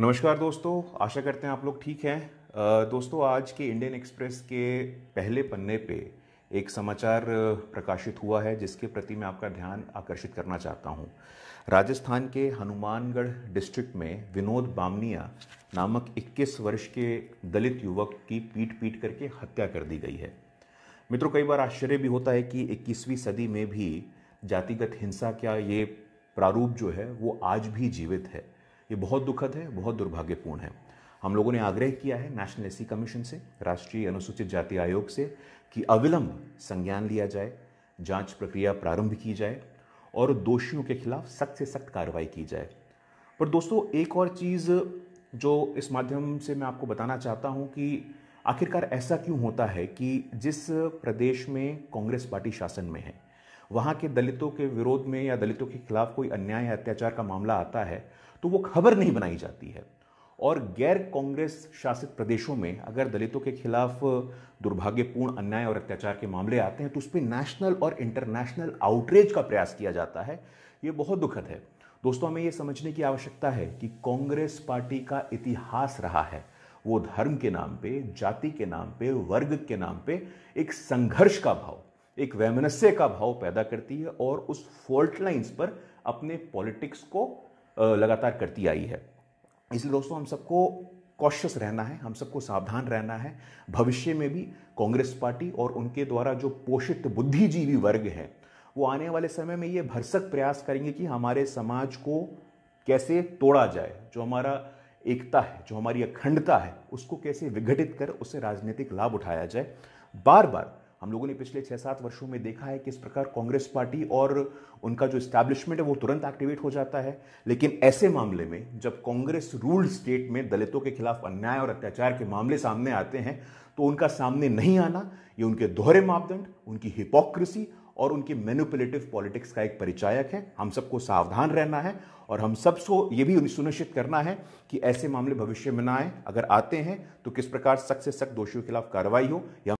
नमस्कार दोस्तों आशा करते हैं आप लोग ठीक हैं दोस्तों आज के इंडियन एक्सप्रेस के पहले पन्ने पे एक समाचार प्रकाशित हुआ है जिसके प्रति मैं आपका ध्यान आकर्षित करना चाहता हूँ राजस्थान के हनुमानगढ़ डिस्ट्रिक्ट में विनोद बामनिया नामक 21 वर्ष के दलित युवक की पीट पीट करके हत्या कर दी गई है मित्रों कई बार आश्चर्य भी होता है कि 21वीं सदी में भी जातिगत हिंसा का ये प्रारूप जो है वो आज भी जीवित है ये बहुत दुखद है बहुत दुर्भाग्यपूर्ण है हम लोगों ने आग्रह किया है नेशनल एस कमीशन से राष्ट्रीय अनुसूचित जाति आयोग से कि अविलंब संज्ञान लिया जाए जांच प्रक्रिया प्रारंभ की जाए और दोषियों के खिलाफ सख्त से सख्त कार्रवाई की जाए पर दोस्तों एक और चीज़ जो इस माध्यम से मैं आपको बताना चाहता हूँ कि आखिरकार ऐसा क्यों होता है कि जिस प्रदेश में कांग्रेस पार्टी शासन में है वहाँ के दलितों के विरोध में या दलितों के खिलाफ कोई अन्याय या अत्याचार का मामला आता है तो वो खबर नहीं बनाई जाती है और गैर कांग्रेस शासित प्रदेशों में अगर दलितों के खिलाफ दुर्भाग्यपूर्ण अन्याय और अत्याचार के मामले आते हैं तो उस पर नेशनल और इंटरनेशनल आउटरेज का प्रयास किया जाता है ये बहुत दुखद है दोस्तों हमें ये समझने की आवश्यकता है कि कांग्रेस पार्टी का इतिहास रहा है वो धर्म के नाम पे जाति के नाम पे वर्ग के नाम पे एक संघर्ष का भाव एक वैमनस्य का भाव पैदा करती है और उस फॉल्ट लाइन्स पर अपने पॉलिटिक्स को लगातार करती आई है इसलिए दोस्तों हम सबको कॉशियस रहना है हम सबको सावधान रहना है भविष्य में भी कांग्रेस पार्टी और उनके द्वारा जो पोषित बुद्धिजीवी वर्ग है वो आने वाले समय में ये भरसक प्रयास करेंगे कि हमारे समाज को कैसे तोड़ा जाए जो हमारा एकता है जो हमारी अखंडता है उसको कैसे विघटित कर उससे राजनीतिक लाभ उठाया जाए बार बार हम लोगों ने पिछले छः सात वर्षों में देखा है किस प्रकार कांग्रेस पार्टी और उनका जो इस्टेब्लिशमेंट है वो तुरंत एक्टिवेट हो जाता है लेकिन ऐसे मामले में जब कांग्रेस रूल्ड स्टेट में दलितों के खिलाफ अन्याय और अत्याचार के मामले सामने आते हैं तो उनका सामने नहीं आना ये उनके दोहरे मापदंड उनकी हिपोक्रेसी और उनकी मैनुपुलेटिव पॉलिटिक्स का एक परिचायक है हम सबको सावधान रहना है और हम सबको ये भी सुनिश्चित करना है कि ऐसे मामले भविष्य में ना आए अगर आते हैं तो किस प्रकार सख्त से सख्त दोषियों के खिलाफ कार्रवाई हो या